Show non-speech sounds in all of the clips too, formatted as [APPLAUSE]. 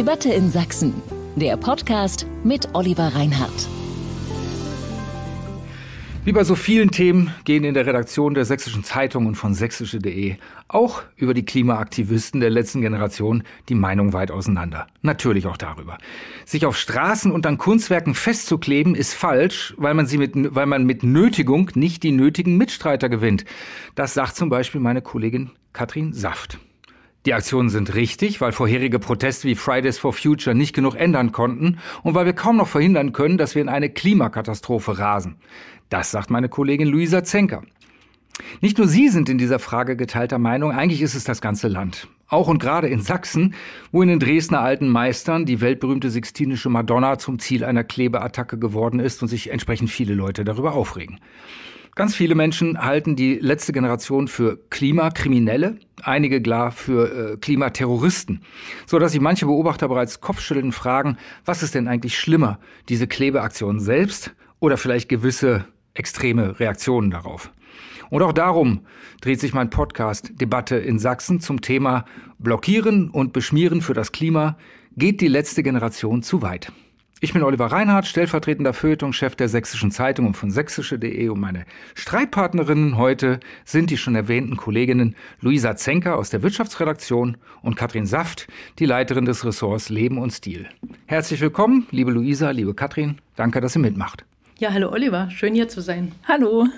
Debatte in Sachsen, der Podcast mit Oliver Reinhardt. Wie bei so vielen Themen gehen in der Redaktion der Sächsischen Zeitung und von sächsische.de auch über die Klimaaktivisten der letzten Generation die Meinung weit auseinander. Natürlich auch darüber. Sich auf Straßen und an Kunstwerken festzukleben ist falsch, weil man, sie mit, weil man mit Nötigung nicht die nötigen Mitstreiter gewinnt. Das sagt zum Beispiel meine Kollegin Katrin Saft. Die Aktionen sind richtig, weil vorherige Proteste wie Fridays for Future nicht genug ändern konnten und weil wir kaum noch verhindern können, dass wir in eine Klimakatastrophe rasen. Das sagt meine Kollegin Luisa Zenker. Nicht nur Sie sind in dieser Frage geteilter Meinung, eigentlich ist es das ganze Land. Auch und gerade in Sachsen, wo in den Dresdner Alten Meistern die weltberühmte sixtinische Madonna zum Ziel einer Klebeattacke geworden ist und sich entsprechend viele Leute darüber aufregen. Ganz viele Menschen halten die letzte Generation für Klimakriminelle, einige klar für äh, Klimaterroristen, so dass sich manche Beobachter bereits kopfschüttelnd fragen, was ist denn eigentlich schlimmer, diese Klebeaktion selbst oder vielleicht gewisse extreme Reaktionen darauf. Und auch darum dreht sich mein Podcast Debatte in Sachsen zum Thema Blockieren und Beschmieren für das Klima geht die letzte Generation zu weit. Ich bin Oliver Reinhardt, stellvertretender Feuilleton-Chef der Sächsischen Zeitung und von sächsische.de und meine Streitpartnerinnen heute sind die schon erwähnten Kolleginnen Luisa Zenker aus der Wirtschaftsredaktion und Katrin Saft, die Leiterin des Ressorts Leben und Stil. Herzlich willkommen, liebe Luisa, liebe Katrin. Danke, dass ihr mitmacht. Ja, hallo Oliver, schön hier zu sein. Hallo.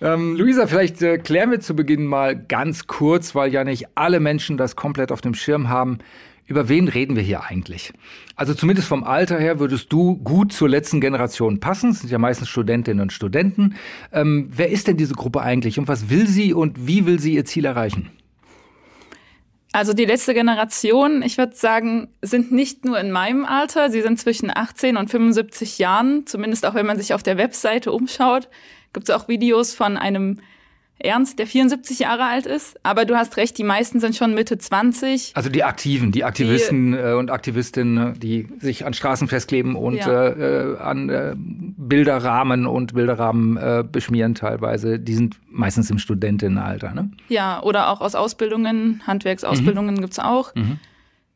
Ähm, Luisa, vielleicht äh, klären wir zu Beginn mal ganz kurz, weil ja nicht alle Menschen das komplett auf dem Schirm haben, über wen reden wir hier eigentlich? Also zumindest vom Alter her würdest du gut zur letzten Generation passen. Das sind ja meistens Studentinnen und Studenten. Ähm, wer ist denn diese Gruppe eigentlich und was will sie und wie will sie ihr Ziel erreichen? Also die letzte Generation, ich würde sagen, sind nicht nur in meinem Alter, sie sind zwischen 18 und 75 Jahren, zumindest auch wenn man sich auf der Webseite umschaut, gibt es auch Videos von einem Ernst, der 74 Jahre alt ist. Aber du hast recht, die meisten sind schon Mitte 20. Also die Aktiven, die Aktivisten die, äh, und Aktivistinnen, die sich an Straßen festkleben und ja. äh, an äh, Bilderrahmen und Bilderrahmen äh, beschmieren teilweise, die sind meistens im Studentinnenalter. Ne? Ja, oder auch aus Ausbildungen, Handwerksausbildungen mhm. gibt es auch. Mhm.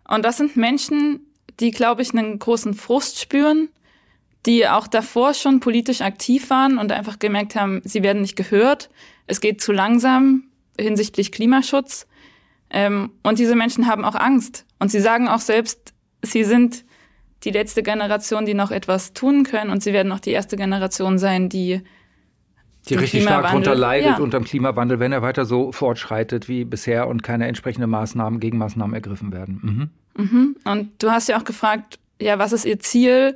Und das sind Menschen, die, glaube ich, einen großen Frust spüren, die auch davor schon politisch aktiv waren und einfach gemerkt haben, sie werden nicht gehört, es geht zu langsam hinsichtlich Klimaschutz. Ähm, und diese Menschen haben auch Angst. Und sie sagen auch selbst, sie sind die letzte Generation, die noch etwas tun können. Und sie werden auch die erste Generation sein, die die richtig stark darunter leidet ja. unter dem Klimawandel, wenn er weiter so fortschreitet wie bisher und keine entsprechenden Maßnahmen, Gegenmaßnahmen ergriffen werden. Mhm. Mhm. Und du hast ja auch gefragt, ja, was ist ihr Ziel?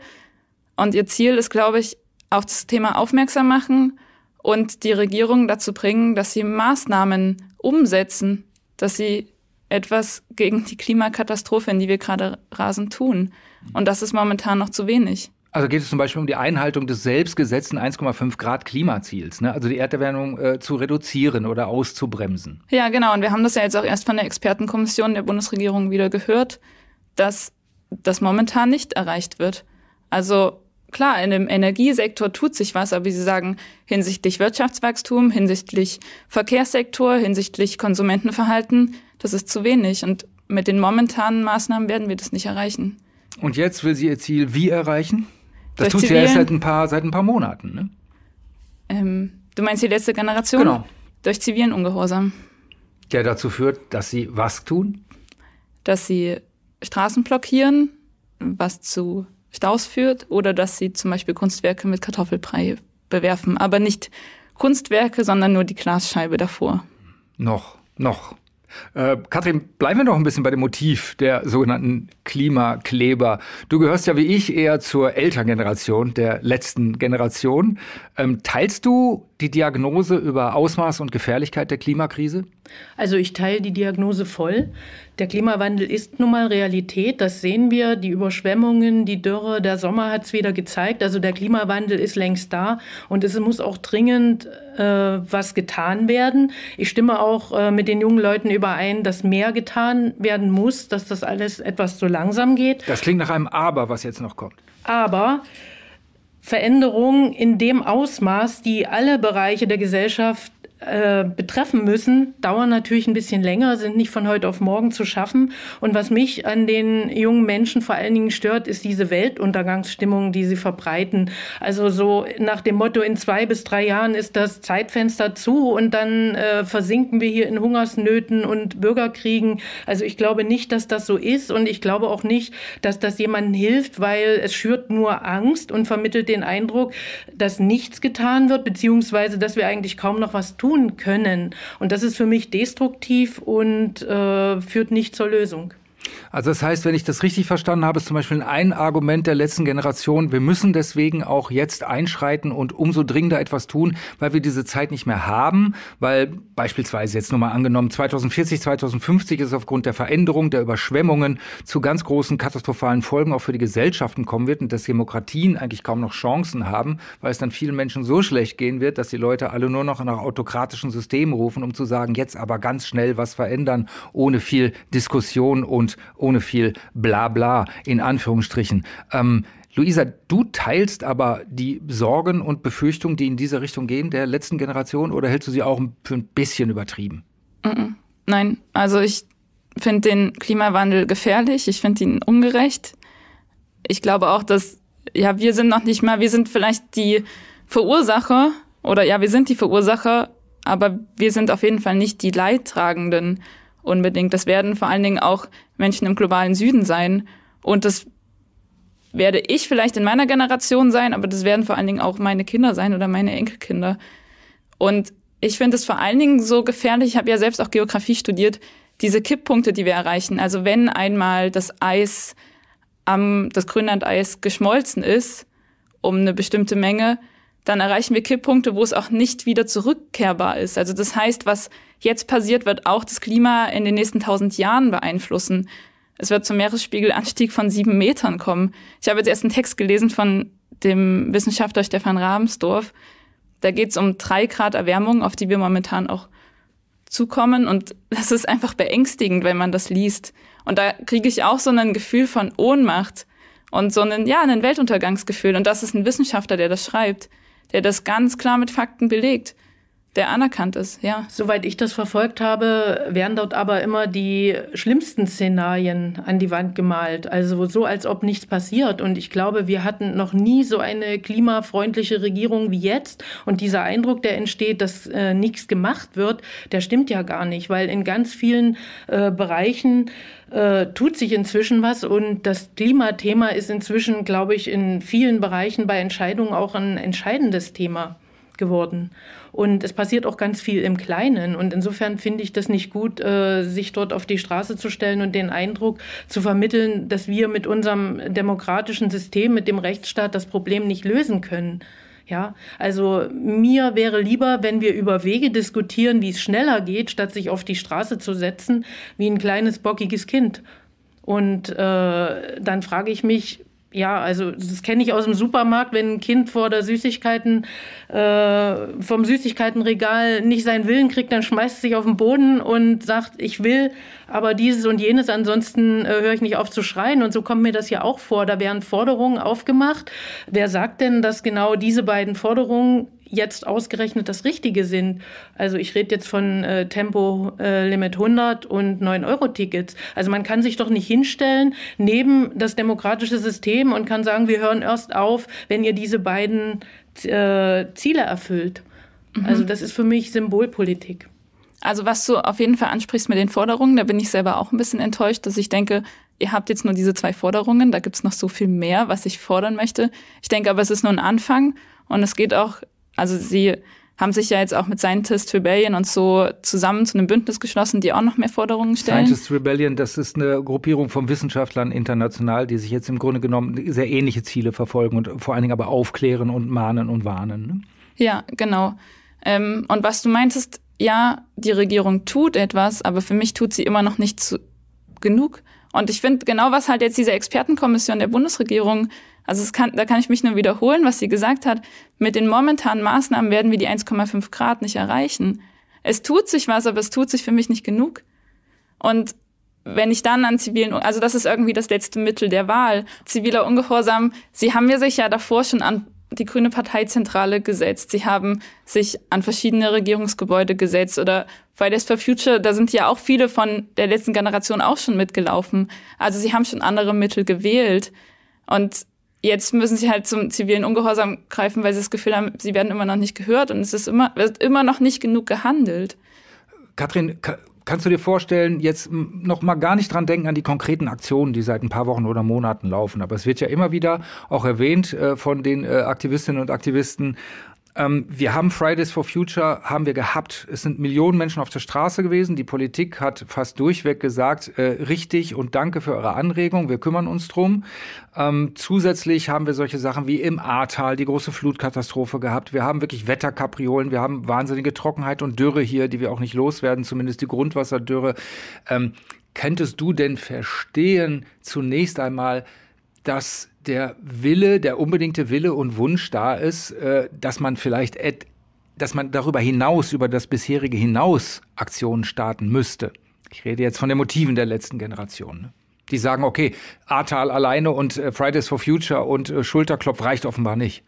Und ihr Ziel ist, glaube ich, auf das Thema aufmerksam machen und die Regierung dazu bringen, dass sie Maßnahmen umsetzen, dass sie etwas gegen die Klimakatastrophe, in die wir gerade rasen, tun. Und das ist momentan noch zu wenig. Also geht es zum Beispiel um die Einhaltung des selbstgesetzten 1,5 Grad Klimaziels, ne? also die Erderwärmung äh, zu reduzieren oder auszubremsen. Ja, genau. Und wir haben das ja jetzt auch erst von der Expertenkommission der Bundesregierung wieder gehört, dass das momentan nicht erreicht wird. Also klar, in dem Energiesektor tut sich was, aber wie Sie sagen, hinsichtlich Wirtschaftswachstum, hinsichtlich Verkehrssektor, hinsichtlich Konsumentenverhalten, das ist zu wenig. Und mit den momentanen Maßnahmen werden wir das nicht erreichen. Und jetzt will sie ihr Ziel wie erreichen? Das Durch tut Zivilen? sie erst seit ein paar, seit ein paar Monaten, ne? Ähm, du meinst die letzte Generation? Genau. Durch zivilen Ungehorsam. Der dazu führt, dass sie was tun? Dass sie Straßen blockieren, was zu Staus führt oder dass sie zum Beispiel Kunstwerke mit Kartoffelbrei bewerfen. Aber nicht Kunstwerke, sondern nur die Glasscheibe davor. Noch, noch. Äh, Katrin, bleiben wir noch ein bisschen bei dem Motiv der sogenannten Klimakleber. Du gehörst ja wie ich eher zur Elterngeneration, der letzten Generation. Ähm, teilst du die Diagnose über Ausmaß und Gefährlichkeit der Klimakrise? Also ich teile die Diagnose voll. Der Klimawandel ist nun mal Realität, das sehen wir. Die Überschwemmungen, die Dürre, der Sommer hat es wieder gezeigt. Also der Klimawandel ist längst da und es muss auch dringend äh, was getan werden. Ich stimme auch äh, mit den jungen Leuten überein, dass mehr getan werden muss, dass das alles etwas zu langsam geht. Das klingt nach einem Aber, was jetzt noch kommt. Aber Veränderungen in dem Ausmaß, die alle Bereiche der Gesellschaft äh, betreffen müssen, dauern natürlich ein bisschen länger, sind nicht von heute auf morgen zu schaffen. Und was mich an den jungen Menschen vor allen Dingen stört, ist diese Weltuntergangsstimmung, die sie verbreiten. Also so nach dem Motto, in zwei bis drei Jahren ist das Zeitfenster zu und dann äh, versinken wir hier in Hungersnöten und Bürgerkriegen. Also ich glaube nicht, dass das so ist und ich glaube auch nicht, dass das jemandem hilft, weil es schürt nur Angst und vermittelt den Eindruck, dass nichts getan wird, beziehungsweise dass wir eigentlich kaum noch was tun tun können. Und das ist für mich destruktiv und äh, führt nicht zur Lösung. Also das heißt, wenn ich das richtig verstanden habe, ist zum Beispiel ein Argument der letzten Generation, wir müssen deswegen auch jetzt einschreiten und umso dringender etwas tun, weil wir diese Zeit nicht mehr haben, weil beispielsweise jetzt nur mal angenommen, 2040, 2050 ist aufgrund der Veränderung, der Überschwemmungen zu ganz großen katastrophalen Folgen auch für die Gesellschaften kommen wird und dass Demokratien eigentlich kaum noch Chancen haben, weil es dann vielen Menschen so schlecht gehen wird, dass die Leute alle nur noch nach autokratischen Systemen rufen, um zu sagen, jetzt aber ganz schnell was verändern, ohne viel Diskussion und ohne viel Blabla in Anführungsstrichen. Ähm, Luisa, du teilst aber die Sorgen und Befürchtungen, die in diese Richtung gehen, der letzten Generation, oder hältst du sie auch für ein bisschen übertrieben? Nein, also ich finde den Klimawandel gefährlich, ich finde ihn ungerecht. Ich glaube auch, dass, ja, wir sind noch nicht mal, wir sind vielleicht die Verursacher, oder ja, wir sind die Verursacher, aber wir sind auf jeden Fall nicht die Leidtragenden unbedingt. Das werden vor allen Dingen auch Menschen im globalen Süden sein. Und das werde ich vielleicht in meiner Generation sein, aber das werden vor allen Dingen auch meine Kinder sein oder meine Enkelkinder. Und ich finde es vor allen Dingen so gefährlich, ich habe ja selbst auch Geografie studiert, diese Kipppunkte, die wir erreichen. Also wenn einmal das Eis am, das Grönlandeis geschmolzen ist, um eine bestimmte Menge, dann erreichen wir Kipppunkte, wo es auch nicht wieder zurückkehrbar ist. Also das heißt, was jetzt passiert, wird auch das Klima in den nächsten tausend Jahren beeinflussen. Es wird zum Meeresspiegelanstieg von sieben Metern kommen. Ich habe jetzt erst einen Text gelesen von dem Wissenschaftler Stefan Rabensdorf. Da geht es um drei Grad Erwärmung, auf die wir momentan auch zukommen. Und das ist einfach beängstigend, wenn man das liest. Und da kriege ich auch so ein Gefühl von Ohnmacht und so einen, ja, einen Weltuntergangsgefühl. Und das ist ein Wissenschaftler, der das schreibt der das ganz klar mit Fakten belegt der anerkannt ist, ja. Soweit ich das verfolgt habe, werden dort aber immer die schlimmsten Szenarien an die Wand gemalt. Also so, als ob nichts passiert. Und ich glaube, wir hatten noch nie so eine klimafreundliche Regierung wie jetzt. Und dieser Eindruck, der entsteht, dass äh, nichts gemacht wird, der stimmt ja gar nicht, weil in ganz vielen äh, Bereichen äh, tut sich inzwischen was. Und das Klimathema ist inzwischen, glaube ich, in vielen Bereichen bei Entscheidungen auch ein entscheidendes Thema geworden. Und es passiert auch ganz viel im Kleinen. Und insofern finde ich das nicht gut, äh, sich dort auf die Straße zu stellen und den Eindruck zu vermitteln, dass wir mit unserem demokratischen System, mit dem Rechtsstaat das Problem nicht lösen können. Ja, also mir wäre lieber, wenn wir über Wege diskutieren, wie es schneller geht, statt sich auf die Straße zu setzen, wie ein kleines bockiges Kind. Und äh, dann frage ich mich, ja, also das kenne ich aus dem Supermarkt, wenn ein Kind vor der Süßigkeiten, äh, vom Süßigkeitenregal nicht seinen Willen kriegt, dann schmeißt es sich auf den Boden und sagt, ich will aber dieses und jenes, ansonsten äh, höre ich nicht auf zu schreien. Und so kommt mir das ja auch vor. Da werden Forderungen aufgemacht. Wer sagt denn, dass genau diese beiden Forderungen jetzt ausgerechnet das Richtige sind. Also ich rede jetzt von äh, Tempolimit äh, 100 und 9-Euro-Tickets. Also man kann sich doch nicht hinstellen neben das demokratische System und kann sagen, wir hören erst auf, wenn ihr diese beiden äh, Ziele erfüllt. Mhm. Also das ist für mich Symbolpolitik. Also was du auf jeden Fall ansprichst mit den Forderungen, da bin ich selber auch ein bisschen enttäuscht, dass ich denke, ihr habt jetzt nur diese zwei Forderungen, da gibt es noch so viel mehr, was ich fordern möchte. Ich denke aber, es ist nur ein Anfang und es geht auch also sie haben sich ja jetzt auch mit Scientist Rebellion und so zusammen zu einem Bündnis geschlossen, die auch noch mehr Forderungen stellen. Scientist Rebellion, das ist eine Gruppierung von Wissenschaftlern international, die sich jetzt im Grunde genommen sehr ähnliche Ziele verfolgen und vor allen Dingen aber aufklären und mahnen und warnen. Ne? Ja, genau. Ähm, und was du meintest, ja, die Regierung tut etwas, aber für mich tut sie immer noch nicht zu, genug. Und ich finde genau, was halt jetzt diese Expertenkommission der Bundesregierung also es kann, da kann ich mich nur wiederholen, was sie gesagt hat. Mit den momentanen Maßnahmen werden wir die 1,5 Grad nicht erreichen. Es tut sich was, aber es tut sich für mich nicht genug. Und wenn ich dann an zivilen, also das ist irgendwie das letzte Mittel der Wahl, ziviler Ungehorsam, sie haben ja sich ja davor schon an die Grüne Parteizentrale gesetzt. Sie haben sich an verschiedene Regierungsgebäude gesetzt oder Fridays for Future, da sind ja auch viele von der letzten Generation auch schon mitgelaufen. Also sie haben schon andere Mittel gewählt. Und jetzt müssen sie halt zum zivilen Ungehorsam greifen, weil sie das Gefühl haben, sie werden immer noch nicht gehört und es ist immer, wird immer noch nicht genug gehandelt. Katrin, kannst du dir vorstellen, jetzt noch mal gar nicht dran denken an die konkreten Aktionen, die seit ein paar Wochen oder Monaten laufen, aber es wird ja immer wieder auch erwähnt äh, von den äh, Aktivistinnen und Aktivisten, ähm, wir haben Fridays for Future, haben wir gehabt. Es sind Millionen Menschen auf der Straße gewesen. Die Politik hat fast durchweg gesagt, äh, richtig und danke für eure Anregung, wir kümmern uns drum. Ähm, zusätzlich haben wir solche Sachen wie im Ahrtal die große Flutkatastrophe gehabt. Wir haben wirklich Wetterkapriolen, wir haben wahnsinnige Trockenheit und Dürre hier, die wir auch nicht loswerden, zumindest die Grundwasserdürre. Ähm, könntest du denn verstehen, zunächst einmal, dass der Wille, der unbedingte Wille und Wunsch da ist, äh, dass man vielleicht, dass man darüber hinaus, über das bisherige hinaus Aktionen starten müsste. Ich rede jetzt von den Motiven der letzten Generation. Ne? die sagen, okay, Ahrtal alleine und äh, Fridays for Future und äh, Schulterklopf reicht offenbar nicht.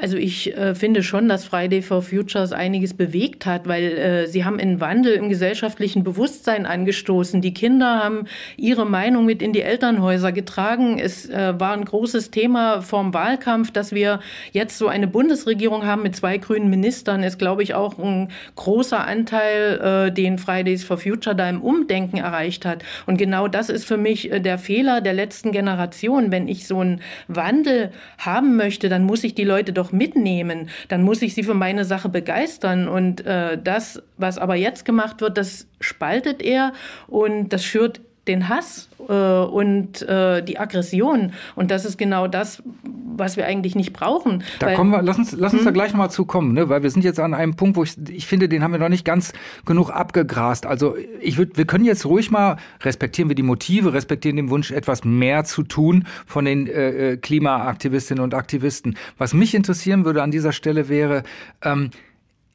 Also ich äh, finde schon, dass Friday for Futures einiges bewegt hat, weil äh, sie haben einen Wandel im gesellschaftlichen Bewusstsein angestoßen. Die Kinder haben ihre Meinung mit in die Elternhäuser getragen. Es äh, war ein großes Thema vorm Wahlkampf, dass wir jetzt so eine Bundesregierung haben mit zwei grünen Ministern, ist, glaube ich, auch ein großer Anteil, äh, den Fridays for Future da im Umdenken erreicht hat. Und genau das ist für mich äh, der Fehler der letzten Generation. Wenn ich so einen Wandel haben möchte, dann muss ich die Leute doch mitnehmen. Dann muss ich sie für meine Sache begeistern. Und äh, das, was aber jetzt gemacht wird, das spaltet er und das schürt den Hass äh, und äh, die Aggression. Und das ist genau das, was wir eigentlich nicht brauchen. Da weil, kommen wir, lass uns, lass uns hm. da gleich nochmal zukommen, ne? weil wir sind jetzt an einem Punkt, wo ich, ich finde, den haben wir noch nicht ganz genug abgegrast. Also ich würde, wir können jetzt ruhig mal, respektieren wir die Motive, respektieren den Wunsch, etwas mehr zu tun von den äh, äh Klimaaktivistinnen und Aktivisten. Was mich interessieren würde an dieser Stelle wäre, ähm,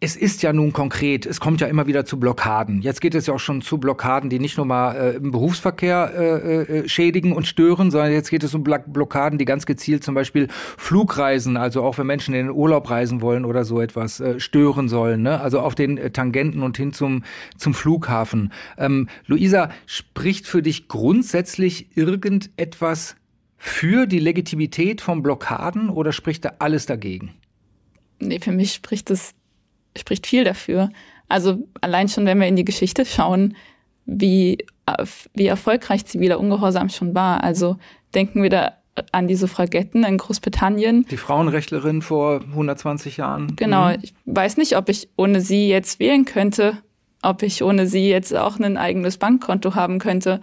es ist ja nun konkret, es kommt ja immer wieder zu Blockaden. Jetzt geht es ja auch schon zu Blockaden, die nicht nur mal äh, im Berufsverkehr äh, äh, schädigen und stören, sondern jetzt geht es um Blockaden, die ganz gezielt zum Beispiel Flugreisen, also auch wenn Menschen in den Urlaub reisen wollen oder so etwas, äh, stören sollen. Ne? Also auf den äh, Tangenten und hin zum, zum Flughafen. Ähm, Luisa, spricht für dich grundsätzlich irgendetwas für die Legitimität von Blockaden oder spricht da alles dagegen? Nee, für mich spricht es spricht viel dafür. Also allein schon, wenn wir in die Geschichte schauen, wie, wie erfolgreich ziviler Ungehorsam schon war. Also denken wir da an die Suffragetten in Großbritannien. Die Frauenrechtlerin vor 120 Jahren. Genau. Mhm. Ich weiß nicht, ob ich ohne sie jetzt wählen könnte, ob ich ohne sie jetzt auch ein eigenes Bankkonto haben könnte.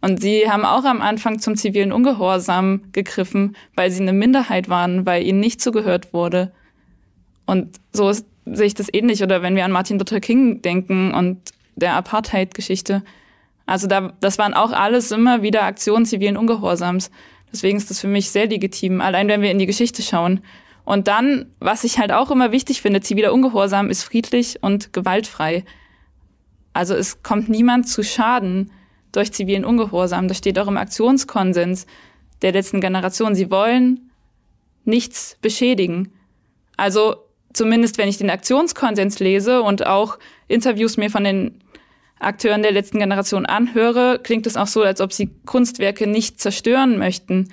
Und sie haben auch am Anfang zum zivilen Ungehorsam gegriffen, weil sie eine Minderheit waren, weil ihnen nicht zugehört wurde. Und so ist sehe ich das ähnlich. Eh Oder wenn wir an Martin Luther King denken und der Apartheid-Geschichte. Also da, das waren auch alles immer wieder Aktionen zivilen Ungehorsams. Deswegen ist das für mich sehr legitim, allein wenn wir in die Geschichte schauen. Und dann, was ich halt auch immer wichtig finde, ziviler Ungehorsam ist friedlich und gewaltfrei. Also es kommt niemand zu Schaden durch zivilen Ungehorsam. Das steht auch im Aktionskonsens der letzten Generation. Sie wollen nichts beschädigen. Also zumindest wenn ich den Aktionskonsens lese und auch Interviews mir von den Akteuren der letzten Generation anhöre, klingt es auch so, als ob sie Kunstwerke nicht zerstören möchten.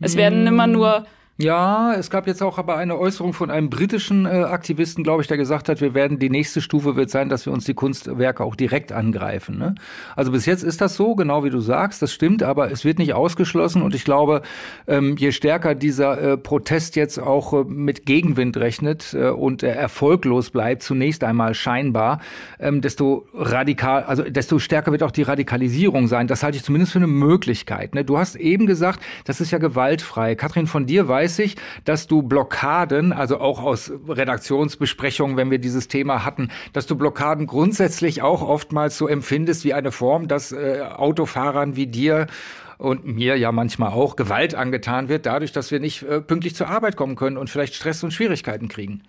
Es werden mm. immer nur ja, es gab jetzt auch aber eine Äußerung von einem britischen äh, Aktivisten, glaube ich, der gesagt hat, wir werden die nächste Stufe wird sein, dass wir uns die Kunstwerke auch direkt angreifen. Ne? Also bis jetzt ist das so, genau wie du sagst, das stimmt, aber es wird nicht ausgeschlossen und ich glaube, ähm, je stärker dieser äh, Protest jetzt auch äh, mit Gegenwind rechnet äh, und erfolglos bleibt, zunächst einmal scheinbar, ähm, desto radikal, also desto stärker wird auch die Radikalisierung sein. Das halte ich zumindest für eine Möglichkeit. Ne? Du hast eben gesagt, das ist ja gewaltfrei. Katrin, von dir weiß regelmäßig, dass du Blockaden, also auch aus Redaktionsbesprechungen, wenn wir dieses Thema hatten, dass du Blockaden grundsätzlich auch oftmals so empfindest wie eine Form, dass äh, Autofahrern wie dir und mir ja manchmal auch Gewalt angetan wird, dadurch, dass wir nicht äh, pünktlich zur Arbeit kommen können und vielleicht Stress und Schwierigkeiten kriegen.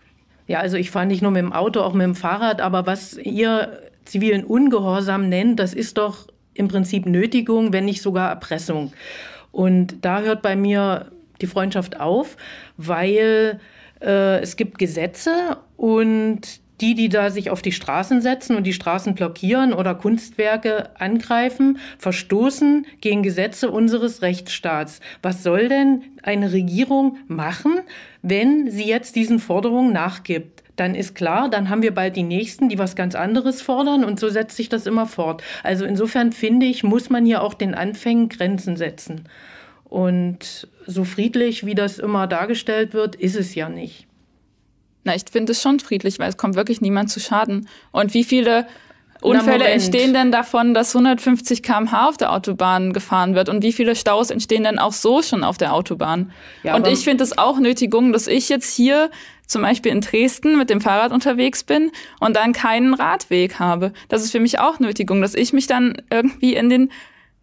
Ja, also ich fahre nicht nur mit dem Auto, auch mit dem Fahrrad, aber was ihr zivilen Ungehorsam nennt, das ist doch im Prinzip Nötigung, wenn nicht sogar Erpressung. Und da hört bei mir die Freundschaft auf, weil äh, es gibt Gesetze und die, die da sich auf die Straßen setzen und die Straßen blockieren oder Kunstwerke angreifen, verstoßen gegen Gesetze unseres Rechtsstaats. Was soll denn eine Regierung machen, wenn sie jetzt diesen Forderungen nachgibt? dann ist klar, dann haben wir bald die nächsten, die was ganz anderes fordern und so setzt sich das immer fort. Also insofern finde ich, muss man hier auch den Anfängen Grenzen setzen. Und so friedlich, wie das immer dargestellt wird, ist es ja nicht. Na, ich finde es schon friedlich, weil es kommt wirklich niemand zu Schaden. Und wie viele Unfälle entstehen denn davon, dass 150 km/h auf der Autobahn gefahren wird? Und wie viele Staus entstehen denn auch so schon auf der Autobahn? Ja, und ich finde es auch Nötigung, dass ich jetzt hier zum Beispiel in Dresden mit dem Fahrrad unterwegs bin und dann keinen Radweg habe. Das ist für mich auch Nötigung, dass ich mich dann irgendwie in den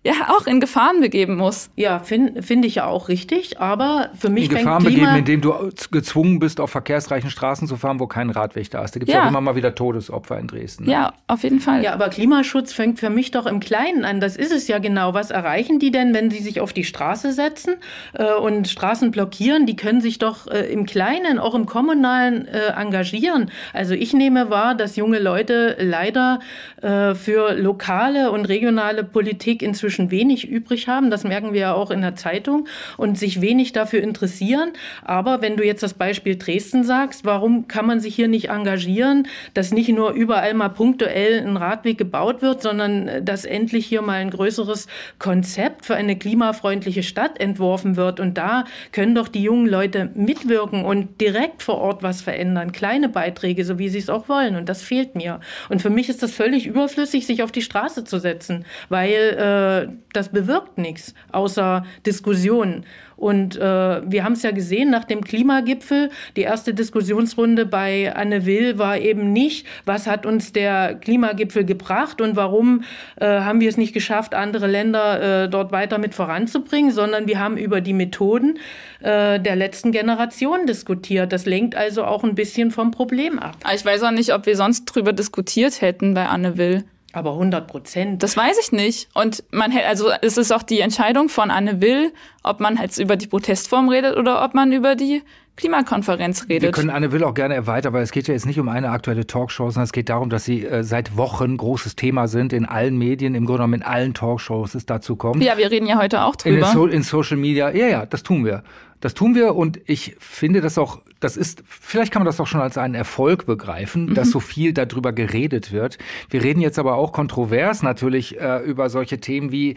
ja auch in Gefahren begeben muss. Ja, finde find ich ja auch richtig, aber für mich. In Gefahren Klima begeben, indem du gezwungen bist, auf verkehrsreichen Straßen zu fahren, wo kein Radweg da ist. Da gibt es ja. auch immer mal wieder Todesopfer in Dresden. Ne? Ja, auf jeden Fall. Ja, aber Klimaschutz fängt für mich doch im Kleinen an. Das ist es ja genau. Was erreichen die denn, wenn sie sich auf die Straße setzen äh, und Straßen blockieren? Die können sich doch äh, im Kleinen, auch im Kommunalen äh, engagieren. Also ich nehme wahr, dass junge Leute leider äh, für lokale und regionale Politik inzwischen inzwischen wenig übrig haben. Das merken wir ja auch in der Zeitung und sich wenig dafür interessieren. Aber wenn du jetzt das Beispiel Dresden sagst, warum kann man sich hier nicht engagieren, dass nicht nur überall mal punktuell ein Radweg gebaut wird, sondern äh, dass endlich hier mal ein größeres Konzept für eine klimafreundliche Stadt entworfen wird. Und da können doch die jungen Leute mitwirken und direkt vor Ort was verändern. Kleine Beiträge, so wie sie es auch wollen. Und das fehlt mir. Und für mich ist das völlig überflüssig, sich auf die Straße zu setzen, weil äh, das bewirkt nichts außer Diskussionen. Und äh, wir haben es ja gesehen nach dem Klimagipfel. Die erste Diskussionsrunde bei Anne Will war eben nicht, was hat uns der Klimagipfel gebracht und warum äh, haben wir es nicht geschafft, andere Länder äh, dort weiter mit voranzubringen, sondern wir haben über die Methoden äh, der letzten Generation diskutiert. Das lenkt also auch ein bisschen vom Problem ab. Ah, ich weiß auch nicht, ob wir sonst drüber diskutiert hätten bei Anne Will. Aber 100 Prozent. Das weiß ich nicht. Und man hält, also es ist auch die Entscheidung von Anne Will, ob man halt über die Protestform redet oder ob man über die Klimakonferenz redet. Wir können Anne Will auch gerne erweitern, weil es geht ja jetzt nicht um eine aktuelle Talkshow, sondern es geht darum, dass sie äh, seit Wochen großes Thema sind in allen Medien, im Grunde genommen in allen Talkshows es dazu kommt. Ja, wir reden ja heute auch drüber. In, so in Social Media, ja, ja, das tun wir. Das tun wir und ich finde das auch, das ist, vielleicht kann man das auch schon als einen Erfolg begreifen, mhm. dass so viel darüber geredet wird. Wir reden jetzt aber auch kontrovers natürlich äh, über solche Themen wie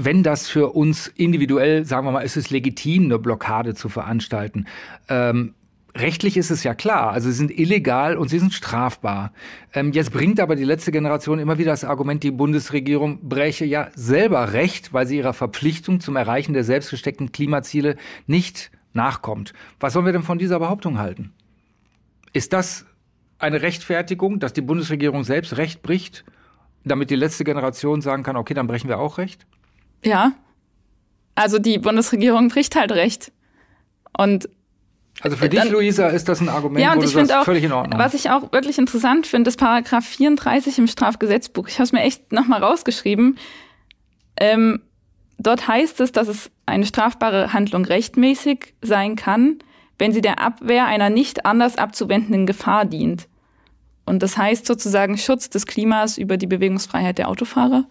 wenn das für uns individuell, sagen wir mal, ist es legitim, eine Blockade zu veranstalten, ähm, rechtlich ist es ja klar, also sie sind illegal und sie sind strafbar. Ähm, jetzt bringt aber die letzte Generation immer wieder das Argument, die Bundesregierung bräche ja selber Recht, weil sie ihrer Verpflichtung zum Erreichen der selbstgesteckten Klimaziele nicht nachkommt. Was sollen wir denn von dieser Behauptung halten? Ist das eine Rechtfertigung, dass die Bundesregierung selbst Recht bricht, damit die letzte Generation sagen kann, okay, dann brechen wir auch Recht? Ja. Also die Bundesregierung bricht halt Recht. Und also für dich, dann, Luisa, ist das ein Argument, ja, und wo ich du sagst, auch, völlig in Ordnung. Was ich auch wirklich interessant finde, ist Paragraph 34 im Strafgesetzbuch. Ich habe es mir echt nochmal rausgeschrieben. Ähm, dort heißt es, dass es eine strafbare Handlung rechtmäßig sein kann, wenn sie der Abwehr einer nicht anders abzuwendenden Gefahr dient. Und das heißt sozusagen Schutz des Klimas über die Bewegungsfreiheit der Autofahrer.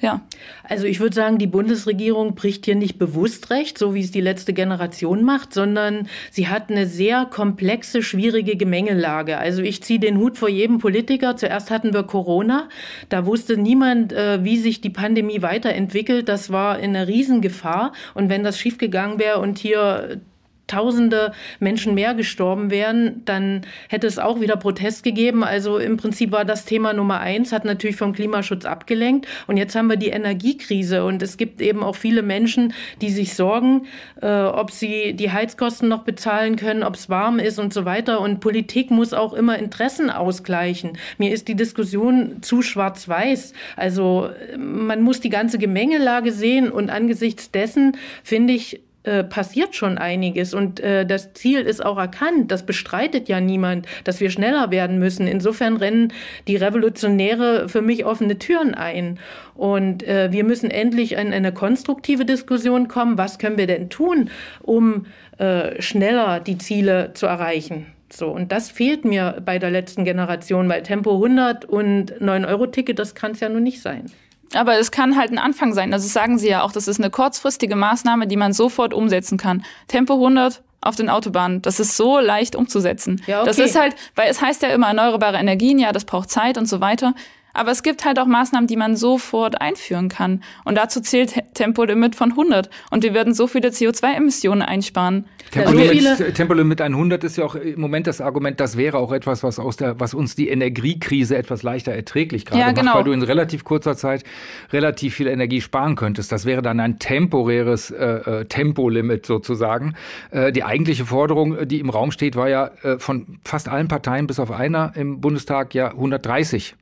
Ja. Also ich würde sagen, die Bundesregierung bricht hier nicht bewusst recht, so wie es die letzte Generation macht, sondern sie hat eine sehr komplexe, schwierige Gemengelage. Also ich ziehe den Hut vor jedem Politiker. Zuerst hatten wir Corona. Da wusste niemand, äh, wie sich die Pandemie weiterentwickelt. Das war in einer Riesengefahr. Und wenn das schiefgegangen wäre und hier Tausende Menschen mehr gestorben wären, dann hätte es auch wieder Protest gegeben. Also im Prinzip war das Thema Nummer eins, hat natürlich vom Klimaschutz abgelenkt. Und jetzt haben wir die Energiekrise und es gibt eben auch viele Menschen, die sich sorgen, äh, ob sie die Heizkosten noch bezahlen können, ob es warm ist und so weiter. Und Politik muss auch immer Interessen ausgleichen. Mir ist die Diskussion zu schwarz-weiß. Also äh, man muss die ganze Gemengelage sehen und angesichts dessen finde ich, äh, passiert schon einiges und äh, das Ziel ist auch erkannt. Das bestreitet ja niemand, dass wir schneller werden müssen. Insofern rennen die Revolutionäre für mich offene Türen ein. Und äh, wir müssen endlich in eine konstruktive Diskussion kommen. Was können wir denn tun, um äh, schneller die Ziele zu erreichen? So, und das fehlt mir bei der letzten Generation, weil Tempo 100 und 9-Euro-Ticket, das kann es ja nun nicht sein. Aber es kann halt ein Anfang sein. Also sagen sie ja auch, das ist eine kurzfristige Maßnahme, die man sofort umsetzen kann. Tempo 100 auf den Autobahnen, das ist so leicht umzusetzen. Ja, okay. Das ist halt, weil es heißt ja immer erneuerbare Energien, ja, das braucht Zeit und so weiter. Aber es gibt halt auch Maßnahmen, die man sofort einführen kann. Und dazu zählt Tempolimit von 100. Und wir würden so viele CO2-Emissionen einsparen. Tempolimit, 100 also ist ja auch im Moment das Argument, das wäre auch etwas, was, aus der, was uns die Energiekrise etwas leichter erträglich gerade ja, genau. weil du in relativ kurzer Zeit relativ viel Energie sparen könntest. Das wäre dann ein temporäres äh, äh, Tempolimit sozusagen. Äh, die eigentliche Forderung, die im Raum steht, war ja äh, von fast allen Parteien bis auf einer im Bundestag ja 130.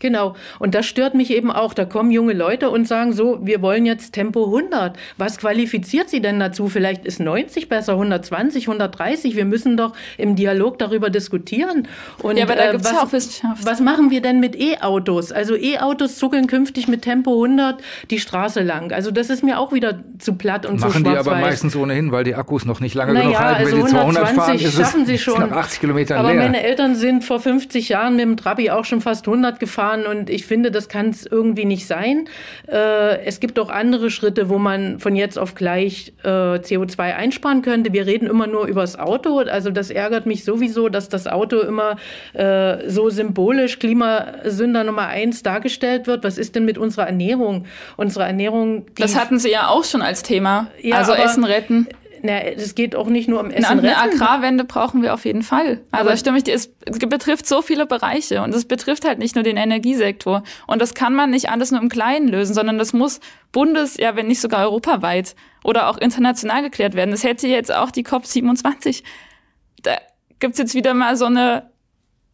Genau. Und das stört mich eben auch. Da kommen junge Leute und sagen so, wir wollen jetzt Tempo 100. Was qualifiziert sie denn dazu? Vielleicht ist 90 besser, 120, 130. Wir müssen doch im Dialog darüber diskutieren. Und, ja, aber da gibt äh, ja auch Wissenschaft. Was machen wir denn mit E-Autos? Also E-Autos zuckeln künftig mit Tempo 100 die Straße lang. Also das ist mir auch wieder zu platt und machen zu schwarz Machen die aber meistens ohnehin, weil die Akkus noch nicht lange naja, genug halten. Also Wenn die 200 fahren, ist schaffen es, sie schon. [LAUGHS] Ist nach 80 Kilometern aber leer. meine Eltern sind vor 50 Jahren mit dem Trabi auch schon fast 100 gefahren fahren. Und ich finde, das kann es irgendwie nicht sein. Äh, es gibt auch andere Schritte, wo man von jetzt auf gleich äh, CO2 einsparen könnte. Wir reden immer nur über das Auto. Also das ärgert mich sowieso, dass das Auto immer äh, so symbolisch Klimasünder Nummer eins dargestellt wird. Was ist denn mit unserer Ernährung? Unsere Ernährung. das hatten Sie ja auch schon als Thema. Ja, also Essen retten na, es geht auch nicht nur um Essen. Eine, eine Agrarwende brauchen wir auf jeden Fall. Also stimme ich dir, es betrifft so viele Bereiche und es betrifft halt nicht nur den Energiesektor. Und das kann man nicht alles nur im Kleinen lösen, sondern das muss bundes, ja, wenn nicht sogar europaweit oder auch international geklärt werden. Das hätte jetzt auch die COP27. Da gibt's jetzt wieder mal so eine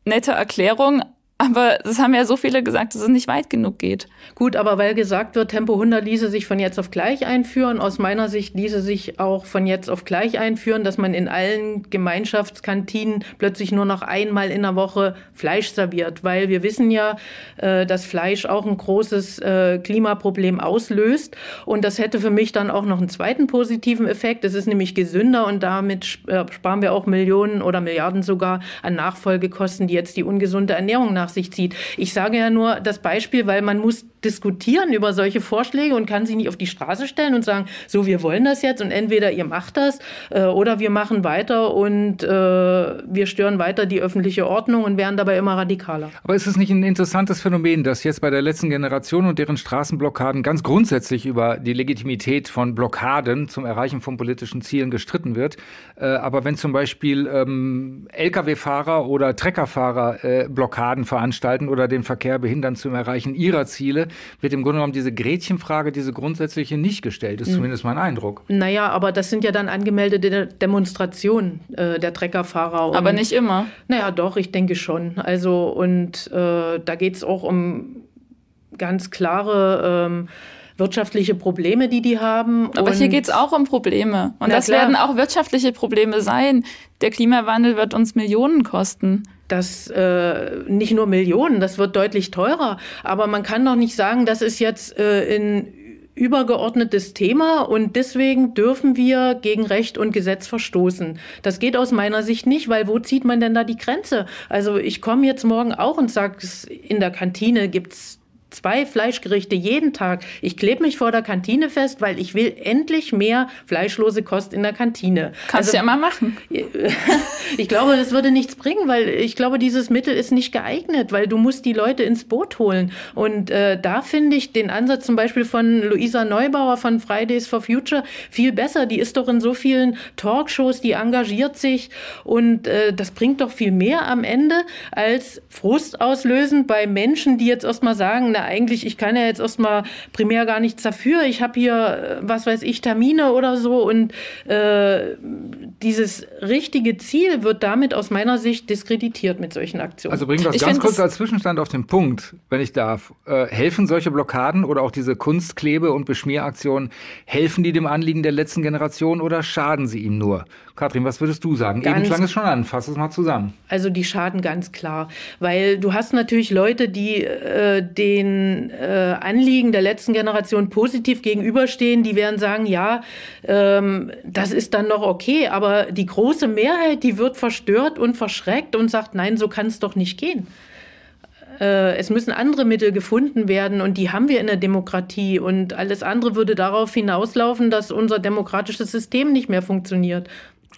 nette Erklärung, aber das haben ja so viele gesagt, dass es nicht weit genug geht. Gut, aber weil gesagt wird, Tempo 100 ließe sich von jetzt auf gleich einführen, aus meiner Sicht ließe sich auch von jetzt auf gleich einführen, dass man in allen Gemeinschaftskantinen plötzlich nur noch einmal in der Woche Fleisch serviert, weil wir wissen ja, äh, dass Fleisch auch ein großes äh, Klimaproblem auslöst und das hätte für mich dann auch noch einen zweiten positiven Effekt. Es ist nämlich gesünder und damit äh, sparen wir auch Millionen oder Milliarden sogar an Nachfolgekosten, die jetzt die ungesunde Ernährung nach nach sich zieht. Ich sage ja nur das Beispiel, weil man muss diskutieren über solche Vorschläge und kann sich nicht auf die Straße stellen und sagen, so, wir wollen das jetzt und entweder ihr macht das äh, oder wir machen weiter und äh, wir stören weiter die öffentliche Ordnung und werden dabei immer radikaler. Aber ist es nicht ein interessantes Phänomen, dass jetzt bei der letzten Generation und deren Straßenblockaden ganz grundsätzlich über die Legitimität von Blockaden zum Erreichen von politischen Zielen gestritten wird? Äh, aber wenn zum Beispiel ähm, Lkw-Fahrer oder Treckerfahrer Blockaden veranstalten oder den Verkehr behindern zum Erreichen ihrer Ziele, wird im Grunde genommen diese Gretchenfrage, diese grundsätzliche nicht gestellt, ist mhm. zumindest mein Eindruck. Naja, aber das sind ja dann angemeldete Demonstrationen äh, der Treckerfahrer. Und, aber nicht immer. Naja, doch, ich denke schon. Also, und äh, da geht es auch um ganz klare. Ähm, wirtschaftliche Probleme, die die haben. Aber hier geht es auch um Probleme. Und das klar. werden auch wirtschaftliche Probleme sein. Der Klimawandel wird uns Millionen kosten das äh, nicht nur Millionen, das wird deutlich teurer. Aber man kann doch nicht sagen, das ist jetzt äh, ein übergeordnetes Thema und deswegen dürfen wir gegen Recht und Gesetz verstoßen. Das geht aus meiner Sicht nicht, weil wo zieht man denn da die Grenze? Also ich komme jetzt morgen auch und sage, in der Kantine gibt's zwei Fleischgerichte jeden Tag. Ich klebe mich vor der Kantine fest, weil ich will endlich mehr fleischlose Kost in der Kantine. Kannst also, du ja mal machen. [LAUGHS] ich glaube, das würde nichts bringen, weil ich glaube, dieses Mittel ist nicht geeignet, weil du musst die Leute ins Boot holen. Und äh, da finde ich den Ansatz zum Beispiel von Luisa Neubauer von Fridays for Future viel besser. Die ist doch in so vielen Talkshows, die engagiert sich und äh, das bringt doch viel mehr am Ende als Frust auslösen bei Menschen, die jetzt erstmal sagen, na eigentlich, ich kann ja jetzt erstmal primär gar nichts dafür. Ich habe hier, äh, was weiß ich, Termine oder so. Und äh, dieses richtige Ziel wird damit aus meiner Sicht diskreditiert mit solchen Aktionen. Also bringen wir das ich ganz kurz als Zwischenstand auf den Punkt, wenn ich darf. Äh, helfen solche Blockaden oder auch diese Kunstklebe- und Beschmieraktionen, helfen die dem Anliegen der letzten Generation oder schaden sie ihm nur? Katrin, was würdest du sagen? Ganz Eben klang es schon an, fass es mal zusammen. Also die schaden ganz klar, weil du hast natürlich Leute, die äh, den den äh, Anliegen der letzten Generation positiv gegenüberstehen, die werden sagen, ja, ähm, das ist dann noch okay, aber die große Mehrheit, die wird verstört und verschreckt und sagt, nein, so kann es doch nicht gehen. Äh, es müssen andere Mittel gefunden werden und die haben wir in der Demokratie. Und alles andere würde darauf hinauslaufen, dass unser demokratisches System nicht mehr funktioniert,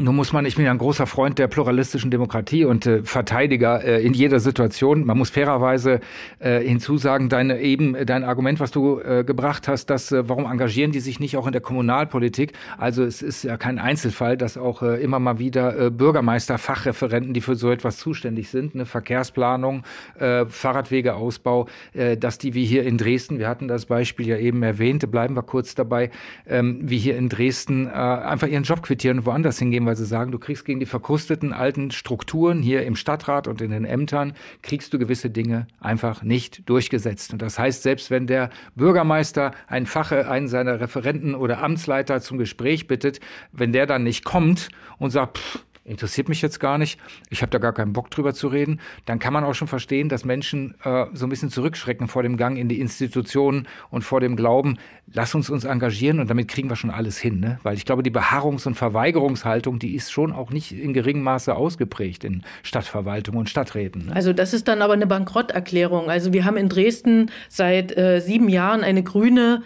nun muss man, ich bin ja ein großer Freund der pluralistischen Demokratie und äh, Verteidiger äh, in jeder Situation. Man muss fairerweise äh, hinzusagen, deine, eben äh, dein Argument, was du äh, gebracht hast, dass äh, warum engagieren die sich nicht auch in der Kommunalpolitik? Also es ist ja kein Einzelfall, dass auch äh, immer mal wieder äh, Bürgermeister, Fachreferenten, die für so etwas zuständig sind, eine Verkehrsplanung, äh, Fahrradwegeausbau, äh, dass die wie hier in Dresden, wir hatten das Beispiel ja eben erwähnt, bleiben wir kurz dabei, ähm, wie hier in Dresden äh, einfach ihren Job quittieren und woanders hingehen weil sie sagen, du kriegst gegen die verkrusteten alten Strukturen hier im Stadtrat und in den Ämtern, kriegst du gewisse Dinge einfach nicht durchgesetzt. Und das heißt, selbst wenn der Bürgermeister einen Fache, einen seiner Referenten oder Amtsleiter zum Gespräch bittet, wenn der dann nicht kommt und sagt, pff, interessiert mich jetzt gar nicht, ich habe da gar keinen Bock drüber zu reden, dann kann man auch schon verstehen, dass Menschen äh, so ein bisschen zurückschrecken vor dem Gang in die Institutionen und vor dem Glauben, lass uns uns engagieren und damit kriegen wir schon alles hin. Ne? Weil ich glaube, die Beharrungs- und Verweigerungshaltung, die ist schon auch nicht in geringem Maße ausgeprägt in Stadtverwaltung und Stadträten. Ne? Also das ist dann aber eine Bankrotterklärung. Also wir haben in Dresden seit äh, sieben Jahren eine grüne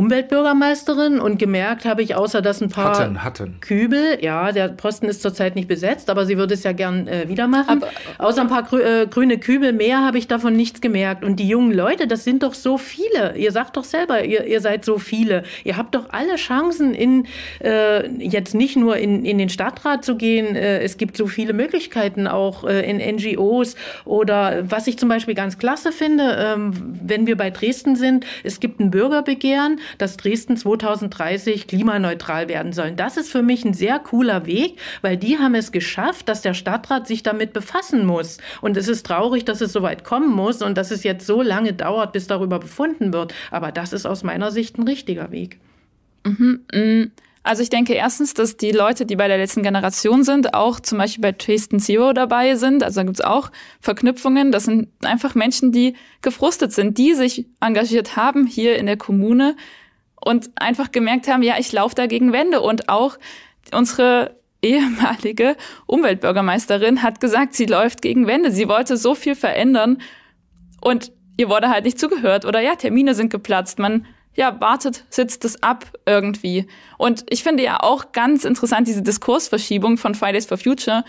Umweltbürgermeisterin und gemerkt habe ich, außer dass ein paar hatten, hatten. Kübel, ja, der Posten ist zurzeit nicht besetzt, aber sie würde es ja gern äh, wieder machen. Aber, äh, außer ein paar grü äh, grüne Kübel mehr habe ich davon nichts gemerkt. Und die jungen Leute, das sind doch so viele. Ihr sagt doch selber, ihr, ihr seid so viele. Ihr habt doch alle Chancen, in, äh, jetzt nicht nur in, in den Stadtrat zu gehen. Äh, es gibt so viele Möglichkeiten auch äh, in NGOs oder was ich zum Beispiel ganz klasse finde, ähm, wenn wir bei Dresden sind, es gibt ein Bürgerbegehren dass Dresden 2030 klimaneutral werden soll. Das ist für mich ein sehr cooler Weg, weil die haben es geschafft, dass der Stadtrat sich damit befassen muss. Und es ist traurig, dass es so weit kommen muss und dass es jetzt so lange dauert, bis darüber befunden wird. Aber das ist aus meiner Sicht ein richtiger Weg. Mhm. Mm also ich denke erstens, dass die Leute, die bei der letzten Generation sind, auch zum Beispiel bei Taste Zero dabei sind. Also da gibt's auch Verknüpfungen. Das sind einfach Menschen, die gefrustet sind, die sich engagiert haben hier in der Kommune und einfach gemerkt haben, ja, ich laufe da gegen Wände. Und auch unsere ehemalige Umweltbürgermeisterin hat gesagt, sie läuft gegen Wände. Sie wollte so viel verändern und ihr wurde halt nicht zugehört. Oder ja, Termine sind geplatzt. Man ja, wartet, sitzt es ab irgendwie. Und ich finde ja auch ganz interessant diese Diskursverschiebung von Fridays for Future,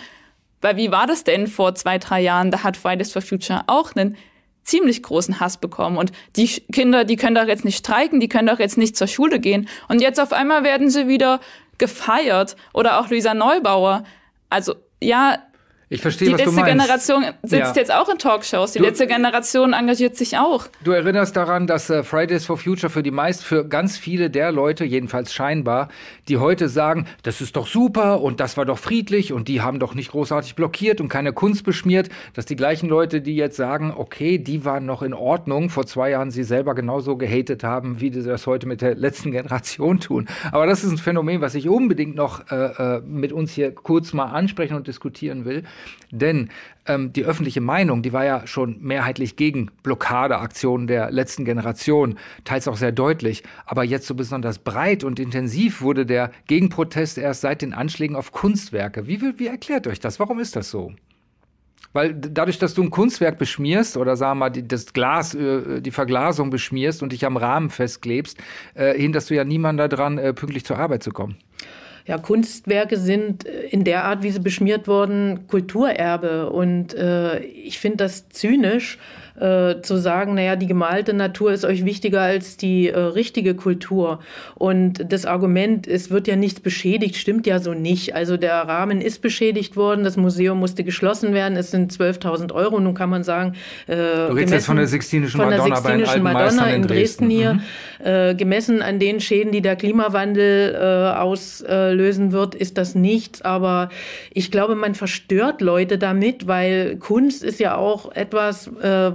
weil wie war das denn vor zwei, drei Jahren? Da hat Fridays for Future auch einen ziemlich großen Hass bekommen. Und die Kinder, die können doch jetzt nicht streiken, die können doch jetzt nicht zur Schule gehen. Und jetzt auf einmal werden sie wieder gefeiert. Oder auch Luisa Neubauer. Also ja, ich verstehe, die was du meinst. Die letzte Generation sitzt ja. jetzt auch in Talkshows. Die du, letzte Generation engagiert sich auch. Du erinnerst daran, dass äh, Fridays for Future für die meist, für ganz viele der Leute, jedenfalls scheinbar, die heute sagen, das ist doch super und das war doch friedlich und die haben doch nicht großartig blockiert und keine Kunst beschmiert, dass die gleichen Leute, die jetzt sagen, okay, die waren noch in Ordnung, vor zwei Jahren sie selber genauso gehatet haben, wie sie das heute mit der letzten [LAUGHS] Generation tun. Aber das ist ein Phänomen, was ich unbedingt noch äh, äh mit uns hier kurz mal ansprechen und diskutieren will. Denn ähm, die öffentliche Meinung, die war ja schon mehrheitlich gegen Blockadeaktionen der letzten Generation, teils auch sehr deutlich. Aber jetzt so besonders breit und intensiv wurde der Gegenprotest erst seit den Anschlägen auf Kunstwerke. Wie, wie erklärt euch das? Warum ist das so? Weil dadurch, dass du ein Kunstwerk beschmierst oder sagen wir mal das Glas, äh, die Verglasung beschmierst und dich am Rahmen festklebst, äh, hinderst du ja niemanden daran, äh, pünktlich zur Arbeit zu kommen ja, Kunstwerke sind äh, in der Art, wie sie beschmiert wurden, Kulturerbe. Und äh, ich finde das zynisch, äh, zu sagen, naja, die gemalte Natur ist euch wichtiger als die äh, richtige Kultur. Und das Argument, es wird ja nichts beschädigt, stimmt ja so nicht. Also der Rahmen ist beschädigt worden, das Museum musste geschlossen werden, es sind 12.000 Euro. Nun kann man sagen, äh, du redest jetzt von der Sixtinischen von Madonna, der Sixtinischen Madonna in, in Dresden, hier, mhm. äh, gemessen an den Schäden, die der Klimawandel äh, auslösen wird, ist das nichts. Aber ich glaube, man verstört Leute damit, weil Kunst ist ja auch etwas, äh,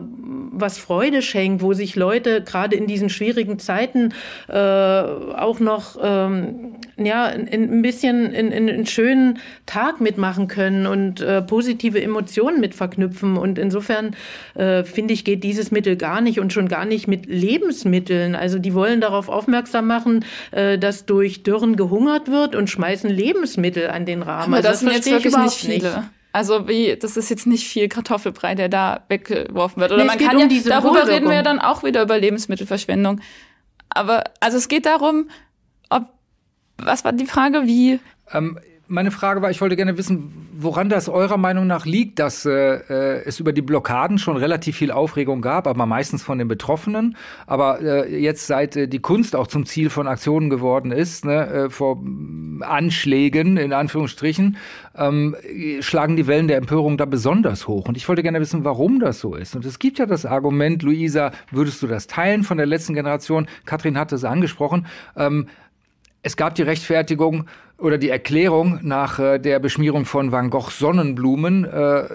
was Freude schenkt, wo sich Leute gerade in diesen schwierigen Zeiten äh, auch noch ähm, ja, in, in, ein bisschen in, in, einen schönen Tag mitmachen können und äh, positive Emotionen mit verknüpfen. Und insofern äh, finde ich, geht dieses Mittel gar nicht und schon gar nicht mit Lebensmitteln. Also die wollen darauf aufmerksam machen, äh, dass durch Dürren gehungert wird und schmeißen Lebensmittel an den Rahmen. Aber also das, also das sind jetzt wirklich nicht viele. Nicht. Also wie, das ist jetzt nicht viel Kartoffelbrei, der da weggeworfen wird. Oder nee, man kann um ja, darüber reden wir ja dann auch wieder über Lebensmittelverschwendung. Aber also es geht darum, ob was war die Frage, wie? Ähm, meine Frage war, ich wollte gerne wissen, woran das eurer Meinung nach liegt, dass äh, äh, es über die Blockaden schon relativ viel Aufregung gab, aber meistens von den Betroffenen. Aber äh, jetzt, seit äh, die Kunst auch zum Ziel von Aktionen geworden ist, ne, äh, vor mm, Anschlägen in Anführungsstrichen, ähm, schlagen die Wellen der Empörung da besonders hoch. Und ich wollte gerne wissen, warum das so ist. Und es gibt ja das Argument, Luisa, würdest du das teilen von der letzten Generation? Katrin hat es angesprochen. Ähm, es gab die Rechtfertigung oder die Erklärung nach äh, der Beschmierung von Van Goghs Sonnenblumen, äh,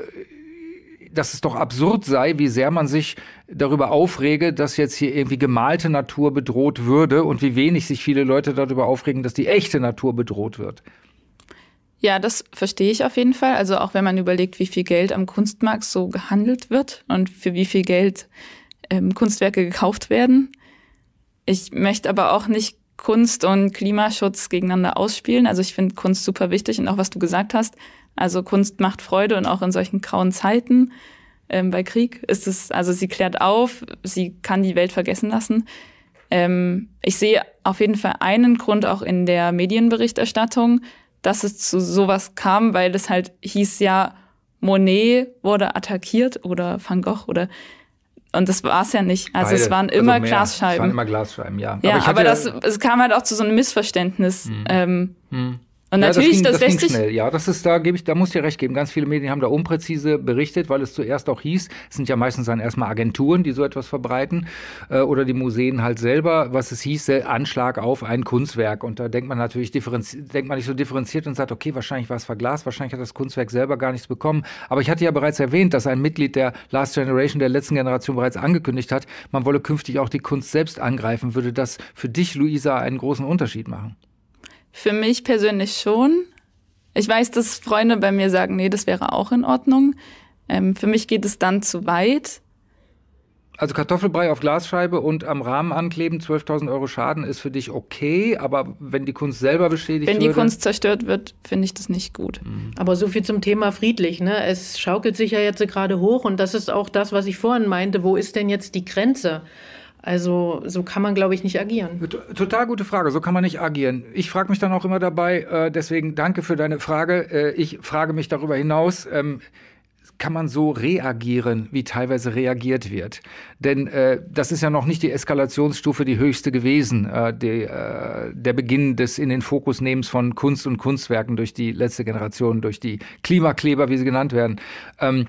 dass es doch absurd sei, wie sehr man sich darüber aufrege, dass jetzt hier irgendwie gemalte Natur bedroht würde und wie wenig sich viele Leute darüber aufregen, dass die echte Natur bedroht wird. Ja, das verstehe ich auf jeden Fall. Also auch wenn man überlegt, wie viel Geld am Kunstmarkt so gehandelt wird und für wie viel Geld ähm, Kunstwerke gekauft werden. Ich möchte aber auch nicht Kunst und Klimaschutz gegeneinander ausspielen. Also ich finde Kunst super wichtig und auch was du gesagt hast. Also Kunst macht Freude und auch in solchen grauen Zeiten ähm, bei Krieg ist es, also sie klärt auf, sie kann die Welt vergessen lassen. Ähm, ich sehe auf jeden Fall einen Grund auch in der Medienberichterstattung, dass es zu sowas kam, weil es halt hieß ja, Monet wurde attackiert oder Van Gogh oder und das war es ja nicht. Also Beide. Also es waren immer also Glasscheiben. Es waren immer Glasscheiben, ja. Ja, aber, aber das, es kam halt auch zu so einem Missverständnis. Mhm. Ähm, mhm. Und natürlich, ja, das, ging, das, das ging schnell. Ja, das ist da gebe ich, da muss ich recht geben. Ganz viele Medien haben da unpräzise berichtet, weil es zuerst auch hieß, es sind ja meistens dann erstmal Agenturen, die so etwas verbreiten äh, oder die Museen halt selber, was es hieß, Anschlag auf ein Kunstwerk. Und da denkt man natürlich differenziert, denkt man nicht so differenziert und sagt, okay, wahrscheinlich war es verglast, wahrscheinlich hat das Kunstwerk selber gar nichts bekommen. Aber ich hatte ja bereits erwähnt, dass ein Mitglied der Last Generation, der letzten Generation bereits angekündigt hat, man wolle künftig auch die Kunst selbst angreifen. Würde das für dich, Luisa, einen großen Unterschied machen? Für mich persönlich schon. Ich weiß, dass Freunde bei mir sagen, nee, das wäre auch in Ordnung. Ähm, für mich geht es dann zu weit. Also Kartoffelbrei auf Glasscheibe und am Rahmen ankleben, 12.000 Euro Schaden ist für dich okay, aber wenn die Kunst selber beschädigt wird. Wenn die würde, Kunst zerstört wird, finde ich das nicht gut. Mhm. Aber so viel zum Thema friedlich. Ne? Es schaukelt sich ja jetzt gerade hoch und das ist auch das, was ich vorhin meinte. Wo ist denn jetzt die Grenze? Also so kann man, glaube ich, nicht agieren. Total gute Frage, so kann man nicht agieren. Ich frage mich dann auch immer dabei, äh, deswegen danke für deine Frage. Äh, ich frage mich darüber hinaus, ähm, kann man so reagieren, wie teilweise reagiert wird. Denn äh, das ist ja noch nicht die Eskalationsstufe, die höchste gewesen, äh, die, äh, der Beginn des in den Fokus Nehmens von Kunst und Kunstwerken durch die letzte Generation, durch die Klimakleber, wie sie genannt werden. Ähm,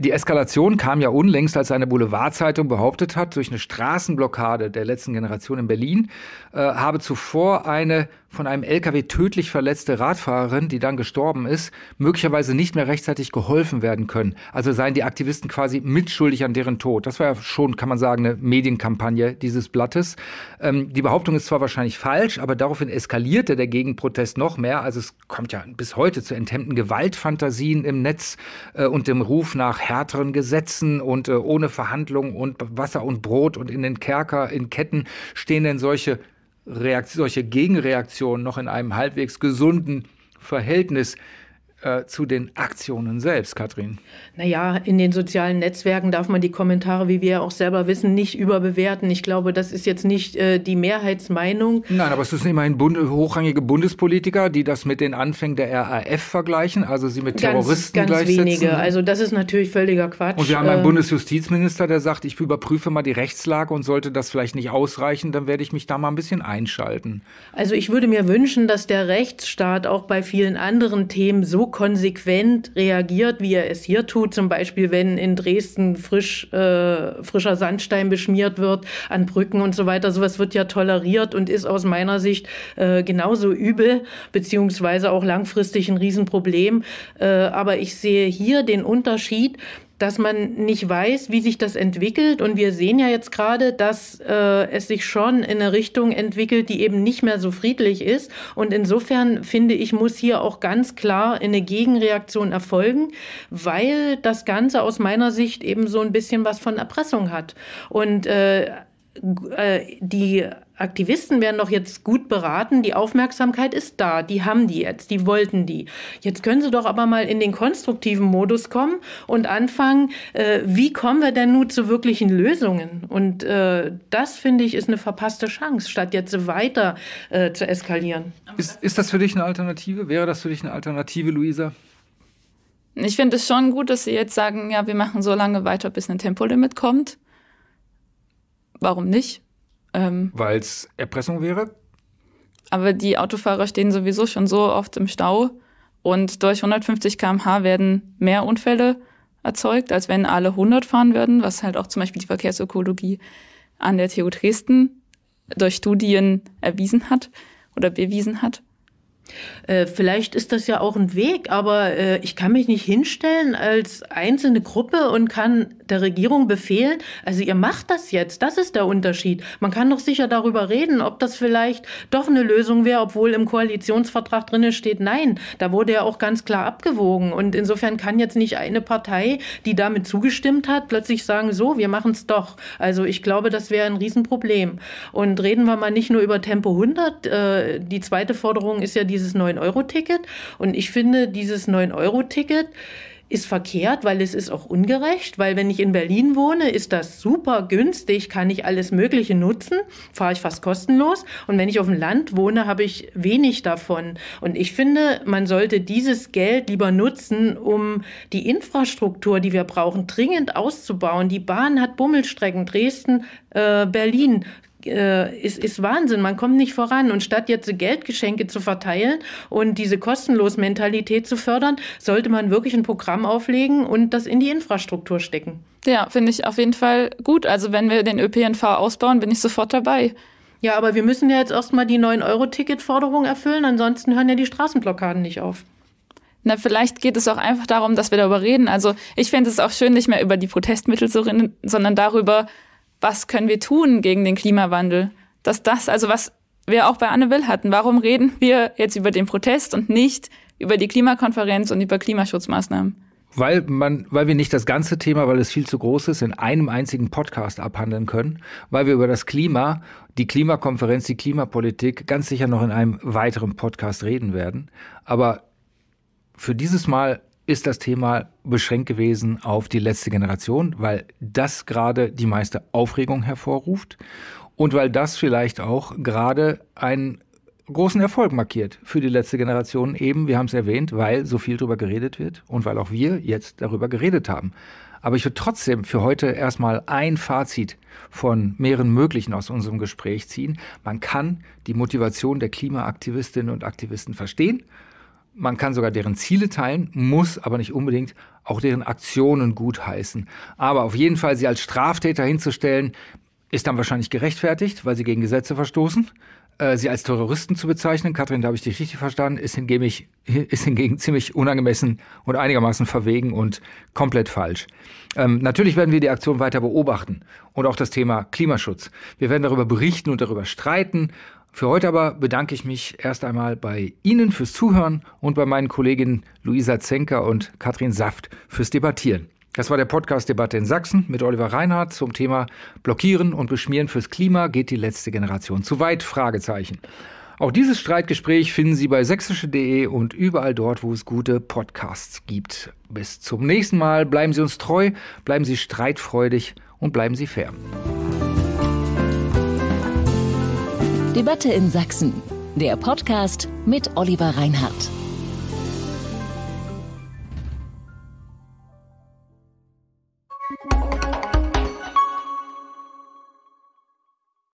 die Eskalation kam ja unlängst, als eine Boulevardzeitung behauptet hat, durch eine Straßenblockade der letzten Generation in Berlin äh, habe zuvor eine von einem LKW tödlich verletzte Radfahrerin, die dann gestorben ist, möglicherweise nicht mehr rechtzeitig geholfen werden können. Also seien die Aktivisten quasi mitschuldig an deren Tod. Das war ja schon, kann man sagen, eine Medienkampagne dieses Blattes. Ähm, die Behauptung ist zwar wahrscheinlich falsch, aber daraufhin eskalierte der Gegenprotest noch mehr. Also es kommt ja bis heute zu enthemmten Gewaltfantasien im Netz äh, und dem Ruf nach härteren Gesetzen und äh, ohne Verhandlungen und Wasser und Brot und in den Kerker, in Ketten stehen denn solche, Reakt solche Gegenreaktionen noch in einem halbwegs gesunden Verhältnis? äh, zu den Aktionen selbst, Katrin? Naja, in den sozialen Netzwerken darf man die Kommentare, wie wir auch selber wissen, nicht überbewerten. Ich glaube, das ist jetzt nicht äh, die Mehrheitsmeinung. Nein, aber es sind immerhin Bund hochrangige Bundespolitiker, die das mit den Anfängen der RAF vergleichen, also sie mit Terroristen ganz, ganz gleichsetzen. Wenige. Also das ist natürlich völliger Quatsch. Und wir haben ähm, einen Bundesjustizminister, der sagt, ich überprüfe mal die Rechtslage und sollte das vielleicht nicht ausreichen, dann werde ich mich da mal ein bisschen einschalten. Also ich würde mir wünschen, dass der Rechtsstaat auch bei vielen anderen Themen so konsequent reagiert, wie er es hier tut, zum Beispiel wenn in Dresden frisch, äh, frischer Sandstein beschmiert wird an Brücken und so weiter. Sowas wird ja toleriert und ist aus meiner Sicht äh, genauso übel, beziehungsweise auch langfristig ein Riesenproblem. Äh, aber ich sehe hier den Unterschied, dass man nicht weiß, wie sich das entwickelt. Und wir sehen ja jetzt gerade, dass äh, es sich schon in eine Richtung entwickelt, die eben nicht mehr so friedlich ist. Und insofern finde ich, muss hier auch ganz klar eine Gegenreaktion erfolgen, weil das Ganze aus meiner Sicht eben so ein bisschen was von Erpressung hat. Und äh, äh, die Aktivisten werden doch jetzt gut beraten, die Aufmerksamkeit ist da, die haben die jetzt, die wollten die. Jetzt können sie doch aber mal in den konstruktiven Modus kommen und anfangen, äh, wie kommen wir denn nun zu wirklichen Lösungen? Und äh, das, finde ich, ist eine verpasste Chance, statt jetzt weiter äh, zu eskalieren. Ist, ist das für dich eine Alternative? Wäre das für dich eine Alternative, Luisa? Ich finde es schon gut, dass Sie jetzt sagen, ja, wir machen so lange weiter, bis ein Tempolimit kommt warum nicht? Ähm, Weil es Erpressung wäre? Aber die Autofahrer stehen sowieso schon so oft im Stau und durch 150 km/h werden mehr Unfälle erzeugt, als wenn alle 100 fahren würden, was halt auch zum Beispiel die Verkehrsökologie an der TU Dresden durch Studien erwiesen hat oder bewiesen hat. Äh, vielleicht ist das ja auch ein Weg, aber äh, ich kann mich nicht hinstellen als einzelne Gruppe und kann der Regierung befehlen, also ihr macht das jetzt, das ist der Unterschied. Man kann doch sicher darüber reden, ob das vielleicht doch eine Lösung wäre, obwohl im Koalitionsvertrag drinne steht, nein, da wurde ja auch ganz klar abgewogen. Und insofern kann jetzt nicht eine Partei, die damit zugestimmt hat, plötzlich sagen, so, wir machen es doch. Also ich glaube, das wäre ein Riesenproblem. Und reden wir mal nicht nur über Tempo 100, äh, die zweite Forderung ist ja die dieses 9-Euro-Ticket. Und ich finde, dieses 9-Euro-Ticket ist verkehrt, weil es ist auch ungerecht, weil wenn ich in Berlin wohne, ist das super günstig, kann ich alles Mögliche nutzen, fahre ich fast kostenlos und wenn ich auf dem Land wohne, habe ich wenig davon. Und ich finde, man sollte dieses Geld lieber nutzen, um die Infrastruktur, die wir brauchen, dringend auszubauen. Die Bahn hat Bummelstrecken, Dresden, äh, Berlin, äh, ist, ist Wahnsinn. Man kommt nicht voran. Und statt jetzt Geldgeschenke zu verteilen und diese kostenlos Mentalität zu fördern, sollte man wirklich ein Programm auflegen und das in die Infrastruktur stecken. Ja, finde ich auf jeden Fall gut. Also wenn wir den ÖPNV ausbauen, bin ich sofort dabei. Ja, aber wir müssen ja jetzt erstmal die 9-Euro-Ticket-Forderung erfüllen, ansonsten hören ja die Straßenblockaden nicht auf. Na, vielleicht geht es auch einfach darum, dass wir darüber reden. Also ich fände es auch schön, nicht mehr über die Protestmittel zu reden, sondern darüber, was können wir tun gegen den Klimawandel? Dass das, also was wir auch bei Anne Will hatten, warum reden wir jetzt über den Protest und nicht über die Klimakonferenz und über Klimaschutzmaßnahmen? Weil, man, weil wir nicht das ganze Thema, weil es viel zu groß ist, in einem einzigen Podcast abhandeln können, weil wir über das Klima, die Klimakonferenz, die Klimapolitik ganz sicher noch in einem weiteren Podcast reden werden. Aber für dieses Mal ist das Thema beschränkt gewesen auf die letzte Generation, weil das gerade die meiste Aufregung hervorruft und weil das vielleicht auch gerade einen großen Erfolg markiert für die letzte Generation eben, wir haben es erwähnt, weil so viel darüber geredet wird und weil auch wir jetzt darüber geredet haben. Aber ich würde trotzdem für heute erstmal ein Fazit von mehreren möglichen aus unserem Gespräch ziehen. Man kann die Motivation der Klimaaktivistinnen und Aktivisten verstehen man kann sogar deren Ziele teilen, muss aber nicht unbedingt auch deren Aktionen gutheißen. Aber auf jeden Fall sie als Straftäter hinzustellen, ist dann wahrscheinlich gerechtfertigt, weil sie gegen Gesetze verstoßen. Äh, sie als Terroristen zu bezeichnen, Kathrin, da habe ich dich richtig verstanden, ist hingegen, [LAUGHS] ist hingegen, ziemlich unangemessen und einigermaßen verwegen und komplett falsch. Ähm, natürlich werden wir die Aktion weiter beobachten und auch das Thema Klimaschutz. Wir werden darüber berichten und darüber streiten für heute aber bedanke ich mich erst einmal bei Ihnen fürs Zuhören und bei meinen Kolleginnen Luisa Zenker und Katrin Saft fürs Debattieren. Das war der Podcast Debatte in Sachsen mit Oliver Reinhardt zum Thema Blockieren und Beschmieren fürs Klima geht die letzte Generation zu weit? Fragezeichen. Auch dieses Streitgespräch finden Sie bei sächsische.de und überall dort, wo es gute Podcasts gibt. Bis zum nächsten Mal. Bleiben Sie uns treu, bleiben Sie streitfreudig und bleiben Sie fair. Debatte in Sachsen. Der Podcast mit Oliver Reinhardt.